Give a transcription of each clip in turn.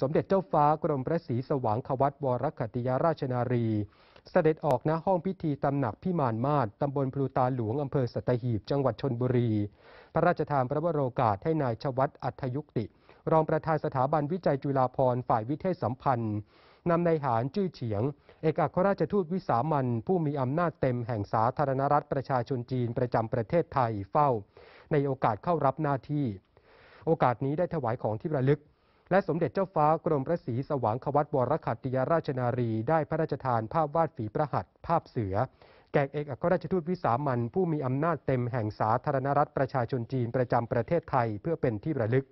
สมเด็จเจ้าฟ้ากรมพระศรีสว่างควัตวรคติยาราชนารี เสด็จออกณห้องพิธี ตำหนักพิมานมาศตำบลพลูตาหลวง อำเภอสัตหีบ จังหวัดชนบุรี พระราชทานพระบรโอกาสให้นายชวัตอัธยุติ รองประธาน สถาบันวิจัยจุฬาภรณ์ฝ่ายวิเทศสัมพันธ์ นำนายหารจื้อเฉียง เอกอัครราชทูตวิสามันผู้มีอำนาจเต็มแห่งสาธารณรัฐ ประชาชนจีนประจำประเทศไทยเฝ้า ในโอกาสเข้ารับหน้าที่ โอกาสนี้ได้ถวายของที่ระลึกและสมเด็จเจ้าฟ้ากรมพระศรีสว่างควัตวรขัตติยราชนารี ได้พระราชทานภาพวาดฝีประหัตภาพเสือ แก่เอกอัครราชทูตวิสามันผู้มีอำนาจเต็มแห่งสาธารณรัฐประชาชนจีนประจำประเทศไทยเพื่อเป็นที่ระลึก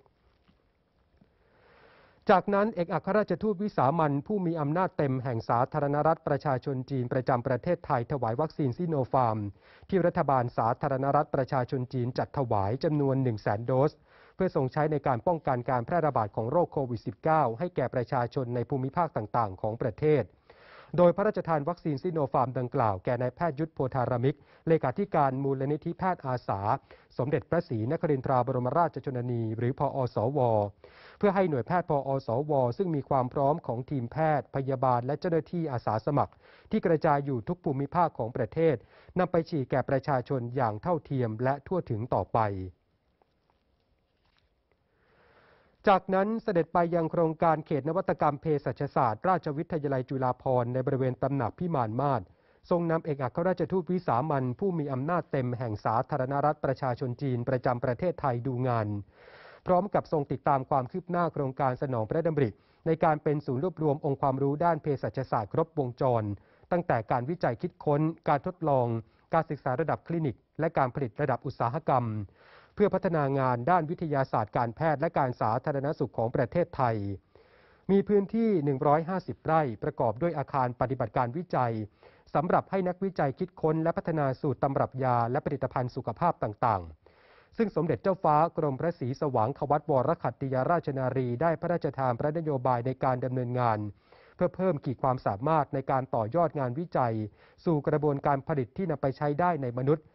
จากนั้นเอกอัครราชทูตวิสามันผู้มีอำนาจเต็มแห่งสาธารณรัฐ ประชาชนจีนประจำประเทศไทยถวายวัคซีนซิโนฟาร์ม ที่รัฐบาลสาธารณรัฐประชาชนจีนจัดถวายจำนวน 1 0 0 0 0นโดสพื่อทรงใช้ในการป้องกันการแพร่ระบาดของโรคโควิด -19 ให้แก่ประชาชนในภูมิภาคต่างๆ ของประเทศ โดยพระราชทานวัคซีนซิโนฟาร์มดังกล่าวแก่นายแพทย์ยุทธโพธารามิก เลขาธิการมูลนิธิแพทย์อาสา สมเด็จพระศรีนครินทราบรมราชชนนี หรือพออสว เพื่อให้หน่วยแพทย์พออสว ซึ่งมีความพร้อมของทีมแพทย์ พยาบาล และเจ้าหน้าที่อาสาสมัคร ที่กระจายอยู่ทุกภูมิภาคของประเทศนำไปฉีดแก่ประชาชนอย่างเท่าเทียมและทั่วถึงต่อไปจากนั้นเสด็จไปยังโครงการเขตนวัตกรรมเภสัชศาสตร์ ราชวิทยาลัยจุฬาภรณ์ในบริเวณตำหนักพิมานมาศทรงนำเอกอัครราชทูตวิสามันผู้มีอำนาจเต็มแห่งสาธารณรัฐประชาชนจีนประจำประเทศไทยดูงาน พร้อมกับทรงติดตามความคืบหน้าโครงการสนองพระดำริในการเป็นศูนย์รวบรวมองค์ความรู้ด้านเภสัชศาสตร์ครบวงจร ตั้งแต่การวิจัยคิดค้น การทดลอง การศึกษาระดับคลินิกและการผลิตระดับอุตสาหกรรมพื่อพัฒนางานด้านวิทยาศาสตร์การแพทย์ และการสาธารณสุขของประเทศไทย มีพื้นที่ 150 ไร่ประกอบด้วยอาคารปฏิบัติการวิจัย สำหรับให้นักวิจัยคิดค้นและพัฒนาสูตร ตำรับยาและผลิตภัณฑ์สุขภาพต่าง ๆ ซึ่งสมเด็จเจ้าฟ้ากรมพระศรีสว่างขวัตวรขัตติยาราชนารี ได้พระราชทานพระนโยบายในการดำเนินงาน เพื่อเพิ่มขีดความสามารถในการต่อยอดงานวิจัย สู่กระบวนการผลิตที่นำไปใช้ได้ในมนุษย์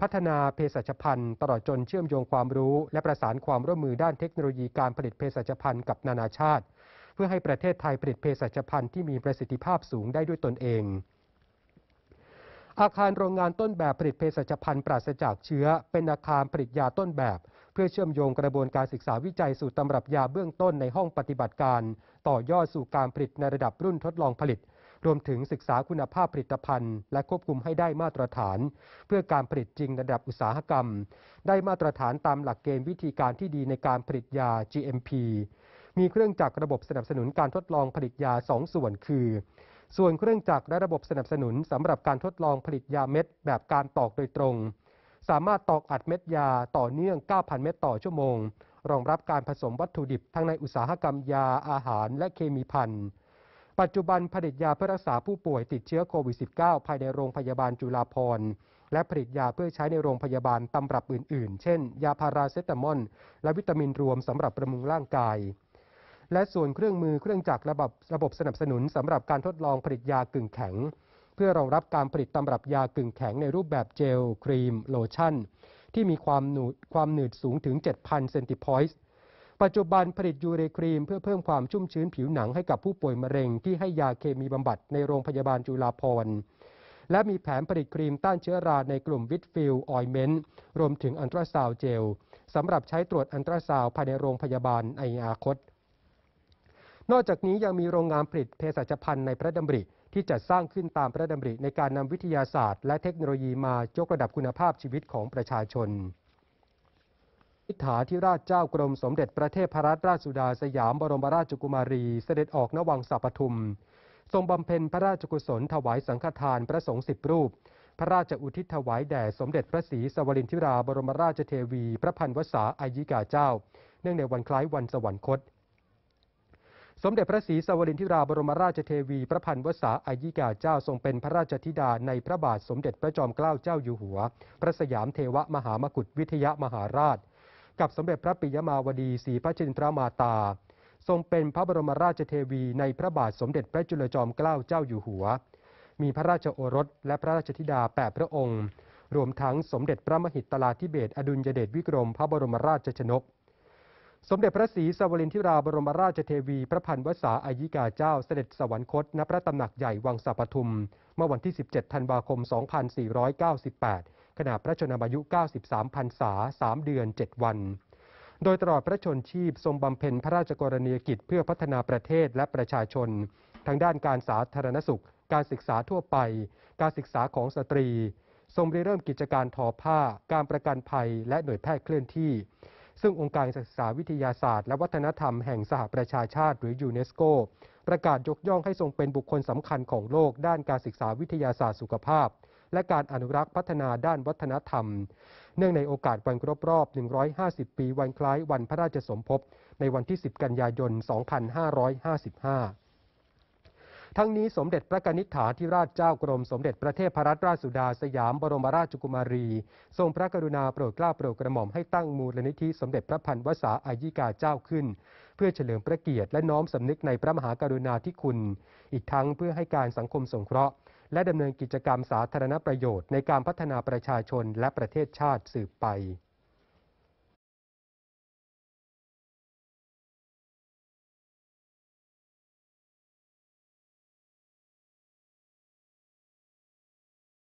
พัฒนาเภสัชพันธ์ตลอดจนเชื่อมโยงความรู้ และประสานความร่วมมือด้านเทคโนโลยีการผลิตเภสัชพันธ์กับนานาชาติ เพื่อให้ประเทศไทยผลิตเภสัชพันธ์ที่มีประสิทธิภาพสูงได้ด้วยตนเอง อาคารโรงงานต้นแบบผลิตเภสัชพันธ์ปราศจากเชื้อเป็นอาคารผลิตยาต้นแบบ เพื่อเชื่อมโยงกระบวนการศึกษาวิจัยสู่ตำรับยาเบื้องต้นในห้องปฏิบัติการ ต่อยอดสู่การผลิตในระดับรุ่นทดลองผลิตรวมถึงศึกษาคุณภาพผลิตภัณฑ์ และควบคุมให้ได้มาตรฐาน เพื่อการผลิตจริงระดับอุตสาหกรรม ได้มาตรฐานตามหลักเกณฑ์วิธีการที่ดีในการผลิตยา GMP มีเครื่องจักรระบบสนับสนุนการทดลองผลิตยา 2 ส่วนคือ ส่วนเครื่องจักรและระบบสนับสนุนสำหรับการทดลองผลิตยาเม็ดแบบการตอกโดยตรง สามารถตอกอัดเม็ดยาต่อเนื่อง 9,000 เม็ดต่อชั่วโมง รองรับการผสมวัตถุดิบทั้งในอุตสาหกรรมยาอาหาร และเคมีพันธุ์ปัจจุบันผลิตยาเพื่อรักษาผู้ป่วยติดเชื้อโควิด -19 ภายในโรงพยาบาลจุฬาภรณ์และผลิตยาเพื่อใช้ในโรงพยาบาลตำรับอื่น ๆ เช่น ยาพาราเซตามอลและวิตามินรวมสำหรับประมุงร่างกาย และส่วนเครื่องมือเครื่องจักรระบบระบบสนับสนุนสำหรับการทดลองผลิตยากึ่งแข็ง เพื่อรองรับการผลิตตำรับยากึ่งแข็งในรูปแบบเจลครีมโลชั่น ที่มีความหนืดความหนืดสูงถึง 7,000เซนติพอยต์ปัจจุบันผลิตยูเรครีม เพื่อเพิ่มความชุ่มชื้นผิวหนังให้กับผู้ป่วยมะเร็งที่ให้ยาเคมีบำบัดในโรงพยาบาลจุฬาภรณ์และมีแผนผลิตครีมต้านเชื้อราในกลุ่มวิตฟิลออยเมนต์รวมถึงอันตราซาวเจลสำหรับใช้ตรวจอันตราซาวภายในโรงพยาบาลในอนาคต นอกจากนี้ยังมีโรงงานผลิตเภสัชพันธ์ในพระดำริที่จัดสร้างขึ้นตามพระดำริในการนำวิทยาศาสตร์ และเทคโนโลยีมายกระดับคุณภาพชีวิตของประชาชนทิฐาที่ราชเจ้ากรมสมเด็จพระเทพรัตนราชสุดาสยามบรมราชกุมารี เสด็จออกนวังสัปทุม ทรงบำเพ็ญพระราชกุศลถวายสังฆทานพระสงฆ์สิบรูปพระราชอุทิศถวายแด่ สมเด็จพระศรีสวรินทิราบรมราชเทวีพระพันวษาอายิกาเจ้าเนื่องในวันคล้ายวันสวรรคต สมเด็จพระศรีสวรินทิราบรมราชเทวี พระพันวษาอายิกาเจ้าทรงเป็นพระราชธิดาในพระบาทสมเด็จพระจอมเกล้าเจ้าอยู่หัว พระสยามเทวมหามกุฏวิทยามหาราชกับสมเด็จพระปิยมาวดีศรีพระชินทรามาตา ทรงเป็นพระบรมราชเทวี ในพระบาทสมเด็จพระจุลจอมเกล้าเจ้าอยู่หัว มีพระราชโอรสและพระราชธิดาแปดพระองค์รวมทั้งสมเด็จพระมหิตลาธิเบศอดุลยเดชวิกรมพระบรมราชชนก สมเด็จพระศรีสวรินทิราบรมราชเทวีพระพันวษาอายิกาเจ้าเสด็จสวรรคตณพระตำหนักใหญ่วังสัปทุมเมื่อวันที่ 17 ธันวาคม 2498ขณะพระชนมายุ 93พรรษา3 เดือน 7 วัน โดยตลอดพระชนชีพ ทรงบำเพ็ญพระราชกรณียกิจ เพื่อพัฒนาประเทศและประชาชนทางด้านการสาธารณสุข การศึกษาทั่วไป การศึกษาของสตรี ทรงเริ่มกิจการทอผ้า การประกันภัย และหน่วยแพทย์เคลื่อนที่ ซึ่งองค์การศึกษาวิทยาศาสตร์และวัฒนธรรมแห่งสหประชาชาติ หรือยูเนสโก ประกาศยกย่องให้ทรงเป็นบุคคลสำคัญของโลก ด้านการศึกษาวิทยาศาสตร์สุขภาพและการอนุรักษ์พัฒนาด้านวัฒนธรรม เนื่องในโอกาสวันครบรอบ 150 ปีวันคล้ายวันพระราชสมภพ ในวันที่ 10 กันยายน 2555 ทั้งนี้สมเด็จพระนิษฐาธิราชเจ้ากรมสมเด็จพระเทพรัตนราชสุดาสยามบรมราชกุมารี ทรงพระกรุณาโปรดเกล้าโปรดกระหม่อมให้ตั้งมูลนิธิสมเด็จพระพันวษาอายิกาเจ้าขึ้น เพื่อเฉลิมพระเกียรติและน้อมสำนึกในพระมหากรุณาธิคุณ อีกทั้งเพื่อให้การสังคมสงเคราะห์และดำเนินกิจกรรมสาธารณประโยชน์ในการพัฒนาประชาชนและประเทศชาติสืบไป